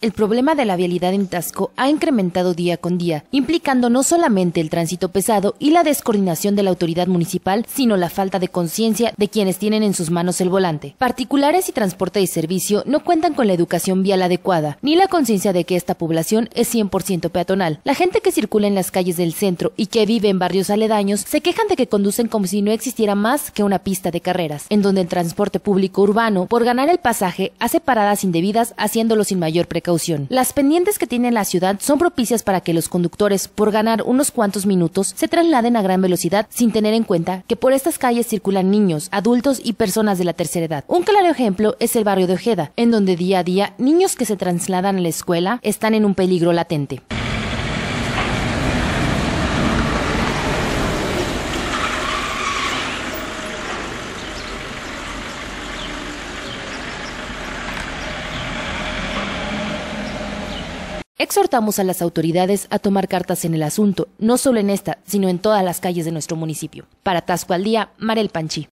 El problema de la vialidad en Tasco ha incrementado día con día, implicando no solamente el tránsito pesado y la descoordinación de la autoridad municipal, sino la falta de conciencia de quienes tienen en sus manos el volante. Particulares y transporte de servicio no cuentan con la educación vial adecuada, ni la conciencia de que esta población es 100% peatonal. La gente que circula en las calles del centro y que vive en barrios aledaños se quejan de que conducen como si no existiera más que una pista de carreras, en donde el transporte público urbano, por ganar el pasaje, hace paradas indebidas haciéndolo sin mayor precaución las pendientes que tiene la ciudad son propicias para que los conductores, por ganar unos cuantos minutos, se trasladen a gran velocidad sin tener en cuenta que por estas calles circulan niños, adultos y personas de la tercera edad. Un claro ejemplo es el barrio de Ojeda, en donde día a día niños que se trasladan a la escuela están en un peligro latente. Exhortamos a las autoridades a tomar cartas en el asunto, no solo en esta, sino en todas las calles de nuestro municipio. Para Tasco al Día, Marel Panchi.